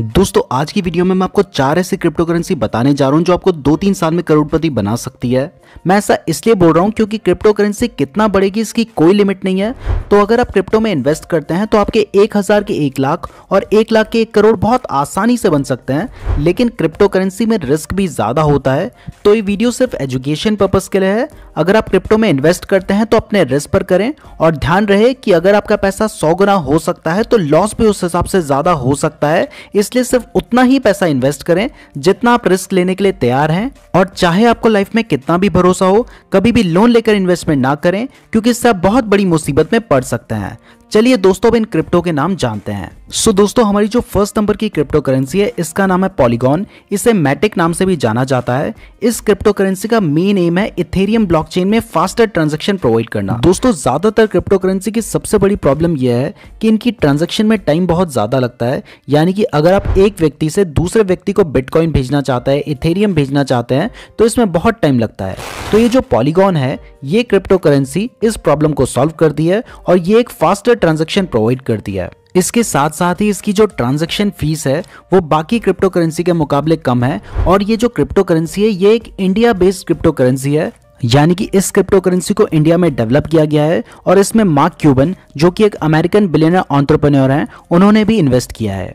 दोस्तों आज की वीडियो में मैं आपको चार ऐसी क्रिप्टो करेंसी बताने जा रहा हूँ जो आपको दो तीन साल में करोड़पति बना सकती है मैं ऐसा इसलिए बोल रहा हूँ क्योंकि क्रिप्टो करेंसी कितना बढ़ेगी इसकी कोई लिमिट नहीं है तो अगर आप क्रिप्टो में इन्वेस्ट करते हैं तो आपके एक हजार के एक लाख और एक लाख के एक करोड़ बहुत आसानी से बन सकते हैं लेकिन क्रिप्टो करेंसी में रिस्क भी ज़्यादा होता है तो ये वीडियो सिर्फ एजुकेशन पर्पज़ के लिए है अगर आप क्रिप्टो में इन्वेस्ट करते हैं तो अपने रिस्क पर करें और ध्यान रहे कि अगर आपका पैसा सौ गुना हो सकता है तो लॉस भी उस हिसाब से ज़्यादा हो सकता है इसलिए सिर्फ उतना ही पैसा इन्वेस्ट करें जितना आप रिस्क लेने के लिए तैयार हैं और चाहे आपको लाइफ में कितना भी भरोसा हो कभी भी लोन लेकर इन्वेस्टमेंट ना करें क्योंकि इससे आप बहुत बड़ी मुसीबत में पड़ सकते हैं चलिए दोस्तों अब इन क्रिप्टो के नाम जानते हैं सो so, दोस्तों हमारी जो फर्स्ट नंबर की क्रिप्टो करेंसी है इसका नाम है पॉलीगॉन इसे मैटिक नाम से भी जाना जाता है इस क्रिप्टो करेंसी का मेन एम है इथेरियम ब्लॉकचेन में फास्टर ट्रांजेक्शन प्रोवाइड करना दोस्तों ज्यादातर क्रिप्टो करेंसी की सबसे बड़ी प्रॉब्लम यह है कि इनकी ट्रांजेक्शन में टाइम बहुत ज्यादा लगता है यानी कि अगर आप एक व्यक्ति से दूसरे व्यक्ति को बिटकॉइन भेजना चाहते हैं इथेरियम भेजना चाहते हैं तो इसमें बहुत टाइम लगता है तो ये जो पॉलीगॉन है ये क्रिप्टो करेंसी इस प्रॉब्लम को सॉल्व करती है और ये एक फास्टर ट्रांजेक्शन प्रोवाइड करती है इसके साथ साथ ही इसकी जो ट्रांजैक्शन फीस है वो बाकी क्रिप्टो करेंसी के मुकाबले कम है और ये जो क्रिप्टो करेंसी है ये एक इंडिया बेस्ड क्रिप्टो करेंसी है यानी कि इस क्रिप्टो करेंसी को इंडिया में डेवलप किया गया है और इसमें मार्क क्यूबन जो कि एक अमेरिकन बिलियनर ऑन्टरप्रन्योर हैं उन्होंने भी इन्वेस्ट किया है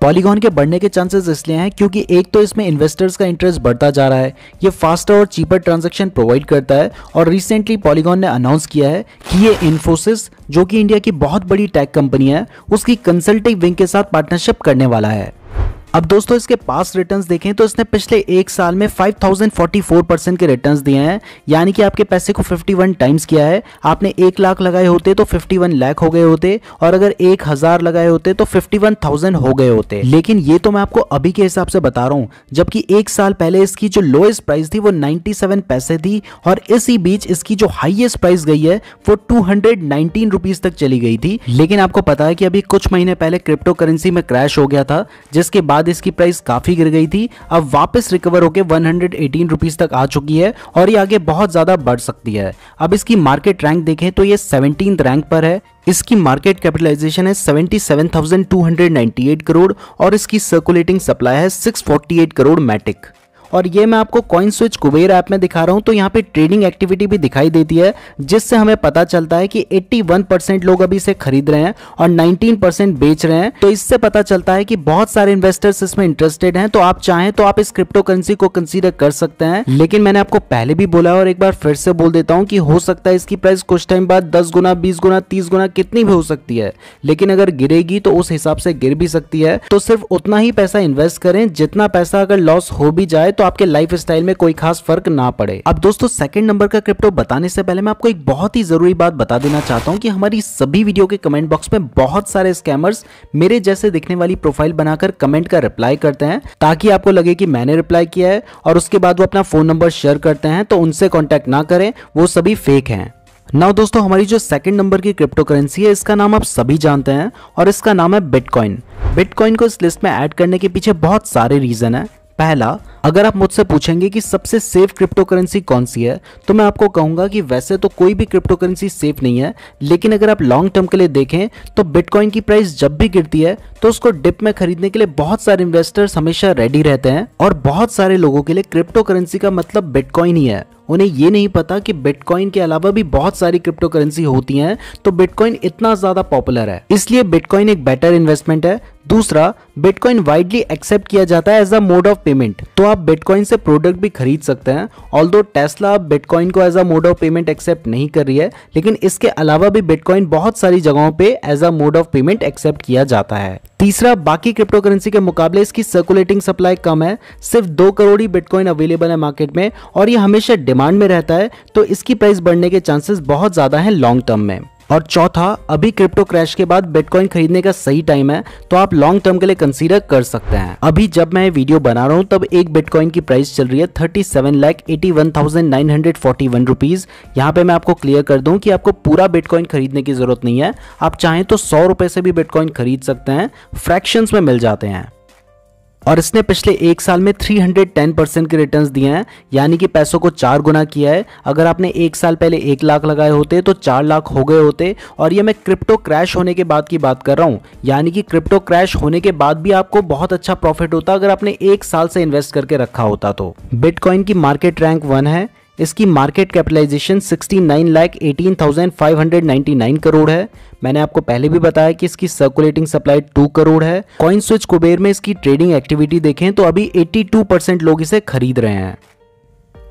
पॉलीगॉन के बढ़ने के चांसेस इसलिए हैं क्योंकि एक तो इसमें इन्वेस्टर्स का इंटरेस्ट बढ़ता जा रहा है ये फास्टर और चीपर ट्रांजेक्शन प्रोवाइड करता है और रिसेंटली पॉलीगॉन ने अनाउंस किया है कि ये इन्फोसिस जो कि इंडिया की बहुत बड़ी टैक कंपनी है उसकी कंसल्टिंग विंग के साथ पार्टनरशिप करने वाला है अब दोस्तों इसके पास रिटर्न्स देखें तो इसने पिछले एक साल में 5044 परसेंट के रिटर्न्स दिए हैं यानी कि आपके पैसे को 51 टाइम्स किया है आपने एक लाख लगाए होते तो 51 लाख हो गए होते और अगर एक हज़ार लगाए होते तो 51,000 हो गए होते लेकिन ये तो मैं आपको अभी के हिसाब से बता रहा हूँ जबकि एक साल पहले इसकी जो लोएस्ट प्राइस थी वो नाइन्टी पैसे थी और इसी बीच इसकी जो हाइएस्ट प्राइस गई है वो टू हंड्रेड तक चली गई थी लेकिन आपको पता है कि अभी कुछ महीने पहले क्रिप्टो करेंसी में क्रैश हो गया था जिसके बाद बाद इसकी प्राइस काफ़ी गिर गई थी अब वापस रिकवर होकर वन हंड्रेड तक आ चुकी है और ये आगे बहुत ज़्यादा बढ़ सकती है अब इसकी मार्केट रैंक देखें तो ये सेवनटीन रैंक पर है इसकी मार्केट कैपिटलाइजेशन है 77,298 करोड़ और इसकी सर्कुलेटिंग सप्लाई है 648 करोड़ मैटिक और ये मैं आपको कॉइन स्विच कुबेर ऐप में दिखा रहा हूँ तो यहाँ पे ट्रेडिंग एक्टिविटी भी दिखाई देती है जिससे हमें पता चलता है कि 81 परसेंट लोग अभी इसे खरीद रहे हैं और 19 परसेंट बेच रहे हैं तो इससे पता चलता है कि बहुत सारे इन्वेस्टर्स इसमें इंटरेस्टेड हैं तो आप चाहें तो आप इस क्रिप्टो करेंसी को कंसिडर कर सकते हैं लेकिन मैंने आपको पहले भी बोला और एक बार फिर से बोल देता हूँ कि हो सकता है इसकी प्राइस कुछ टाइम बाद दस गुना बीस गुना तीस गुना कितनी भी हो सकती है लेकिन अगर गिरेगी तो उस हिसाब से गिर भी सकती है तो सिर्फ उतना ही पैसा इन्वेस्ट करें जितना पैसा अगर लॉस हो भी जाए तो आपके लाइफ स्टाइल में कोई खास फर्क ना पड़े अब दोस्तों सेकंड नंबर का क्रिप्टो बताने से पहले मैं आपको एक बहुत ही जरूरी बात बता देना चाहता हूँ कि हमारी सभी वीडियो के कमेंट बॉक्स में बहुत सारे स्कैमर्स मेरे जैसे दिखने वाली प्रोफाइल बनाकर कमेंट का रिप्लाई करते हैं ताकि आपको लगे कि मैंने रिप्लाई किया है और उसके बाद वो अपना फोन नंबर शेयर करते हैं तो उनसे कॉन्टेक्ट ना करें वो सभी फेक हैं नाउ दोस्तों हमारी जो सेकंड नंबर की क्रिप्टो करेंसी है इसका नाम आप सभी जानते हैं और इसका नाम है बिटकॉइन बिटकॉइन को इस लिस्ट में ऐड करने के पीछे बहुत सारे रीज़न है पहला अगर आप मुझसे पूछेंगे कि सबसे सेफ क्रिप्टो करेंसी कौन सी है तो मैं आपको कहूंगा कि वैसे तो कोई भी क्रिप्टो करेंसी सेफ नहीं है लेकिन अगर आप लॉन्ग टर्म के लिए देखें तो बिटकॉइन की प्राइस जब भी गिरती है तो उसको डिप में खरीदने के लिए बहुत सारे इन्वेस्टर्स हमेशा रेडी रहते हैं और बहुत सारे लोगों के लिए क्रिप्टो करेंसी का मतलब बिटकॉइन ही है उन्हें ये नहीं पता कि बिटकॉइन के अलावा भी बहुत सारी क्रिप्टो करेंसी होती हैं तो बिटकॉइन इतना ज़्यादा पॉपुलर है इसलिए बिटकॉइन एक बेटर इन्वेस्टमेंट है दूसरा बिटकॉइन वाइडली एक्सेप्ट किया जाता है as a mode of payment तो आप बिटकॉइन से प्रोडक्ट भी खरीद सकते हैं ऑल दो टेस्ला बिटकॉइन को as a mode of payment accept नहीं कर रही है लेकिन इसके अलावा भी बिटकॉइन बहुत सारी जगहों पे as a mode of payment accept किया जाता है तीसरा बाकी क्रिप्टो करेंसी के मुकाबले इसकी सर्कुलेटिंग सप्लाई कम है सिर्फ दो करोड़ ही बिटकॉइन अवेलेबल है मार्केट में और ये हमेशा डिमांड में रहता है तो इसकी प्राइस बढ़ने के चांसेस बहुत ज़्यादा हैं लॉन्ग टर्म में और चौथा अभी क्रिप्टो क्रैश के बाद बिटकॉइन खरीदने का सही टाइम है तो आप लॉन्ग टर्म के लिए कंसीडर कर सकते हैं अभी जब मैं वीडियो बना रहा हूँ तब एक बिटकॉइन की प्राइस चल रही है thirty seven lakh eighty one thousand nine hundred forty one rupees यहाँ पे मैं आपको क्लियर कर दूँ कि आपको पूरा बिटकॉइन खरीदने की जरूरत नहीं है आप चाहें तो सौ रुपए से भी बिटकॉइन खरीद सकते हैं फ्रैक्शन में मिल जाते हैं और इसने पिछले एक साल में 310 परसेंट के रिटर्न दिए हैं यानी कि पैसों को चार गुना किया है अगर आपने एक साल पहले एक लाख लगाए होते तो चार लाख हो गए होते और ये मैं क्रिप्टो क्रैश होने के बाद की बात कर रहा हूँ यानी कि क्रिप्टो क्रैश होने के बाद भी आपको बहुत अच्छा प्रॉफिट होता अगर आपने एक साल से इन्वेस्ट करके रखा होता तो बिटकॉइन की मार्केट रैंक वन है इसकी मार्केट कैपिटलाइजेशन 69 लाख 18,599 करोड़ है मैंने आपको पहले भी बताया कि इसकी सर्कुलेटिंग सप्लाई 2 करोड़ है कॉइन स्विच कुबेर में इसकी ट्रेडिंग एक्टिविटी देखें तो अभी 82 परसेंट लोग इसे खरीद रहे हैं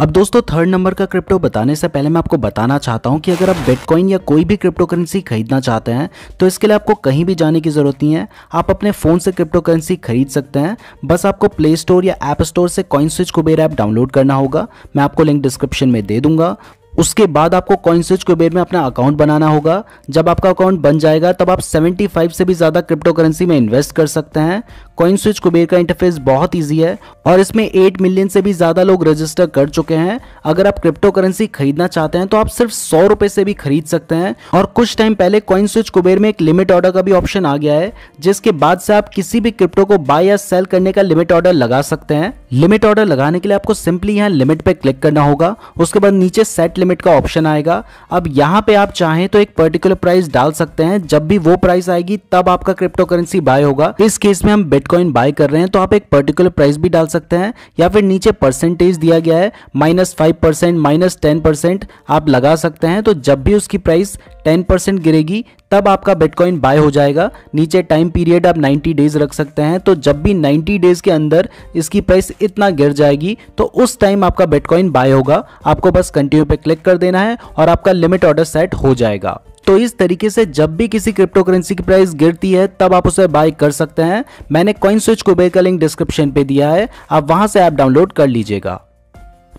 अब दोस्तों थर्ड नंबर का क्रिप्टो बताने से पहले मैं आपको बताना चाहता हूं कि अगर आप बिटकॉइन या कोई भी क्रिप्टो करेंसी खरीदना चाहते हैं तो इसके लिए आपको कहीं भी जाने की ज़रूरत नहीं है आप अपने फ़ोन से क्रिप्टो करेंसी खरीद सकते हैं बस आपको प्ले स्टोर या ऐप स्टोर से CoinSwitch Kuber app download करना होगा मैं आपको लिंक डिस्क्रिप्शन में दे दूंगा उसके बाद आपको स्विच कुबेर में अपना अकाउंट बनाना होगा जब आपका अकाउंट बन जाएगा तब आप 75 से भी ज़्यादा क्रिप्टो करेंसी में इन्वेस्ट कर सकते हैं कॉइन स्विच कुबेर का इंटरफेस बहुत ईजी है और इसमें 8 मिलियन से भी ज़्यादा लोग रजिस्टर कर चुके हैं अगर आप क्रिप्टो करेंसी खरीदना चाहते हैं तो आप सिर्फ सौ रुपये से भी खरीद सकते हैं और कुछ टाइम पहले कॉइन स्विच कुबेर में एक लिमिट ऑर्डर का भी ऑप्शन आ गया है जिसके बाद से आप किसी भी क्रिप्टो को बाय या सेल करने का लिमिट ऑर्डर लगा सकते हैं लिमिट ऑर्डर लगाने के लिए आपको सिंपली यहाँ लिमिट पे क्लिक करना होगा उसके बाद नीचे सेट लिमिट का ऑप्शन आएगा अब यहाँ पे आप चाहें तो एक पर्टिकुलर प्राइस डाल सकते हैं जब भी वो प्राइस आएगी तब आपका क्रिप्टो करेंसी बाय होगा इस केस में हम बिटकॉइन बाय कर रहे हैं तो आप एक पर्टिकुलर प्राइस भी डाल सकते हैं या फिर नीचे परसेंटेज दिया गया है minus five percent minus ten percent आप लगा सकते हैं तो जब भी उसकी प्राइस टेन परसेंट गिरेगी तब आपका बिटकॉइन बाय हो जाएगा नीचे टाइम पीरियड आप 90 डेज रख सकते हैं तो जब भी 90 डेज के अंदर इसकी प्राइस इतना गिर जाएगी तो उस टाइम आपका बिटकॉइन बाय होगा आपको बस कंटिन्यू पे क्लिक कर देना है और आपका लिमिट ऑर्डर सेट हो जाएगा तो इस तरीके से जब भी किसी क्रिप्टो करेंसी की प्राइस गिरती है तब आप उसे बाय कर सकते हैं मैंने कॉइन स्विच को का लिंक डिस्क्रिप्शन पे दिया है आप वहां से ऐप डाउनलोड कर लीजिएगा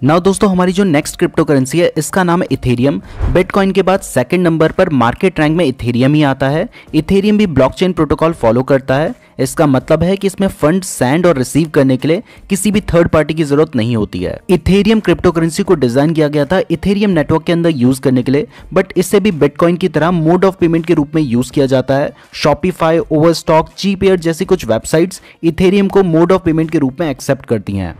नाउ दोस्तों हमारी जो नेक्स्ट क्रिप्टो करेंसी है इसका नाम है इथेरियम बिटकॉइन के बाद सेकंड नंबर पर मार्केट रैंक में इथेरियम ही आता है इथेरियम भी ब्लॉकचेन प्रोटोकॉल फॉलो करता है इसका मतलब है कि इसमें फंड सेंड और रिसीव करने के लिए किसी भी थर्ड पार्टी की जरूरत नहीं होती है इथेरियम क्रिप्टो करेंसी को डिजाइन किया गया था इथेरियम नेटवर्क के अंदर यूज करने के लिए बट इसे भी बिटकॉइन की तरह मोड ऑफ पेमेंट के रूप में यूज किया जाता है शॉपिफाई ओवर स्टॉक जैसी कुछ वेबसाइट इथेरियम को मोड ऑफ पेमेंट के रूप में एक्सेप्ट करती है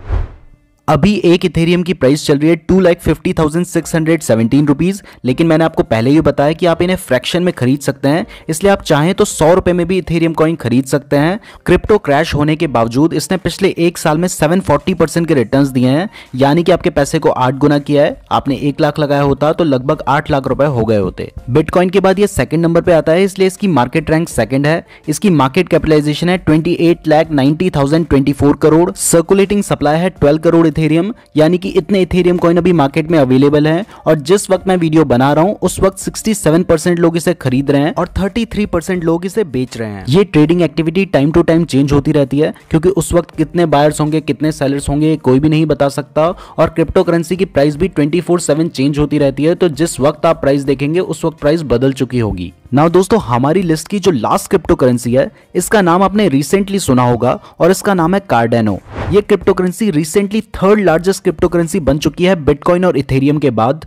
अभी एक इथेरियम की प्राइस चल रही है two lakh fifty thousand six hundred seventeen rupees लेकिन मैंने आपको पहले ही बताया कि आप इन्हें फ्रैक्शन में खरीद सकते हैं इसलिए आप चाहें तो सौ रुपए में भी इथेरियम कॉइन खरीद सकते हैं क्रिप्टो क्रैश होने के बावजूद इसने पिछले एक साल में सेवन फोर्टी परसेंट के रिटर्न दिए हैं यानी कि आपके पैसे को आठ गुना किया है आपने एक लाख लगाया होता तो लगभग आठ लाख रुपए हो गए होते बिटकॉइन के बाद यह सेकंड नंबर पे आता है इसलिए इसकी मार्केट रैंक सेकंड है इसकी मार्केट कैपिटलाइजेशन है twenty eight lakh ninety thousand twenty four crore circulating supply है ट्वेल्व करोड़ इथेरियम यानी कि इतने इथेरियम कॉइन अभी मार्केट में अवेलेबल है और जिस वक्त मैं वीडियो बना रहा हूँ उस वक्त 67% लोग इसे खरीद रहे हैं और 33% लोग इसे बेच रहे हैं ये trading activity time to time change होती रहती है क्योंकि उस वक्त कितने बायर्स होंगे कितने सेलर्स होंगे कोई भी नहीं बता सकता और क्रिप्टो करेंसी की प्राइस भी ट्वेंटी चेंज होती रहती है तो जिस वक्त आप प्राइस देखेंगे उस वक्त प्राइस बदल चुकी होगी ना दोस्तों हमारी लिस्ट की जो लास्ट क्रिप्टो करेंसी है इसका नाम आपने रिसेंटली सुना होगा और इसका नाम है कार्डेनो ये cryptocurrency recently third largest cryptocurrency बन चुकी है बिटकॉइन और इथेरियम के बाद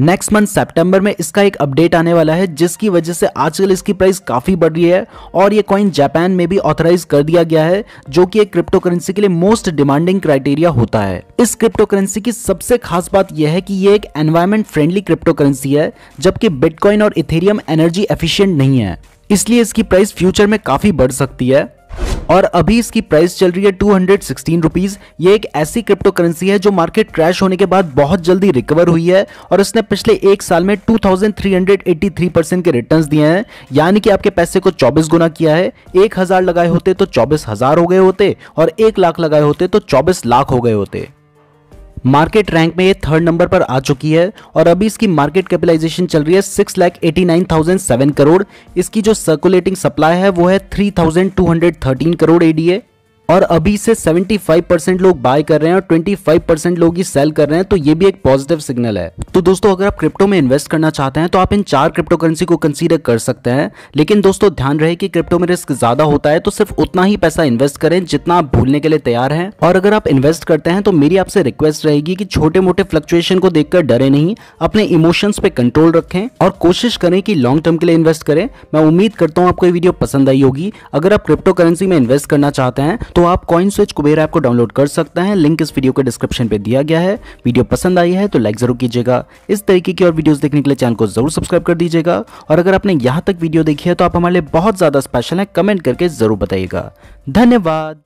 नेक्स्ट मंथ सितंबर में इसका एक अपडेट आने वाला है जिसकी वजह से आजकल इसकी प्राइस काफ़ी बढ़ रही है और ये कॉइन जापान में भी ऑथराइज कर दिया गया है जो कि एक क्रिप्टो करेंसी के लिए मोस्ट डिमांडिंग क्राइटेरिया होता है इस क्रिप्टो करेंसी की सबसे खास बात यह है कि ये एक एनवायरमेंट फ्रेंडली क्रिप्टो करेंसी है जबकि बिटकॉइन और इथेरियम एनर्जी एफिशियंट नहीं है इसलिए इसकी प्राइस फ्यूचर में काफ़ी बढ़ सकती है और अभी इसकी प्राइस चल रही है टू हंड्रेड ये एक ऐसी क्रिप्टो करेंसी है जो मार्केट क्रैश होने के बाद बहुत जल्दी रिकवर हुई है और इसने पिछले एक साल में 2383 परसेंट के रिटर्न्स दिए हैं यानी कि आपके पैसे को 24 गुना किया है एक हजार लगाए होते तो चौबीस हजार हो गए होते और एक लाख लगाए होते तो चौबीस लाख हो गए होते मार्केट रैंक में ये थर्ड नंबर पर आ चुकी है और अभी इसकी मार्केट कैपिटलाइजेशन चल रही है six lakh eighty nine thousand seven crore इसकी जो सर्कुलेटिंग सप्लाई है वो है three thousand two hundred thirteen crore ADA और अभी से 75 परसेंट लोग बाय कर रहे हैं और 25 परसेंट लोग ही सेल कर रहे हैं तो ये भी एक पॉजिटिव सिग्नल है तो दोस्तों अगर आप क्रिप्टो में इन्वेस्ट करना चाहते हैं तो आप इन चार क्रिप्टो करेंसी को कंसीडर कर सकते हैं लेकिन दोस्तों ध्यान रहे कि क्रिप्टो में रिस्क ज्यादा होता है तो सिर्फ उतना ही पैसा इन्वेस्ट करें जितना आप भूलने के लिए तैयार है और अगर आप इन्वेस्ट करते हैं तो मेरी आपसे रिक्वेस्ट रहेगी कि छोटे मोटे फ्लक्चुएशन को देखकर डरे नहीं अपने इमोशंस पे कंट्रोल रखें और कोशिश करें कि लॉन्ग टर्म के लिए इन्वेस्ट करें मैं उम्मीद करता हूँ आपको ये वीडियो पसंद आई होगी अगर आप क्रिप्टो करेंसी में इन्वेस्ट करना चाहते हैं तो आप कॉइन स्विच कुबेर ऐप को डाउनलोड कर सकते हैं लिंक इस वीडियो के डिस्क्रिप्शन पे दिया गया है वीडियो पसंद आई है तो लाइक जरूर कीजिएगा इस तरीके की और वीडियोस देखने के लिए चैनल को जरूर सब्सक्राइब कर दीजिएगा और अगर आपने यहाँ तक वीडियो देखी है तो आप हमारे लिए बहुत ज़्यादा स्पेशल है कमेंट करके जरूर बताइएगा धन्यवाद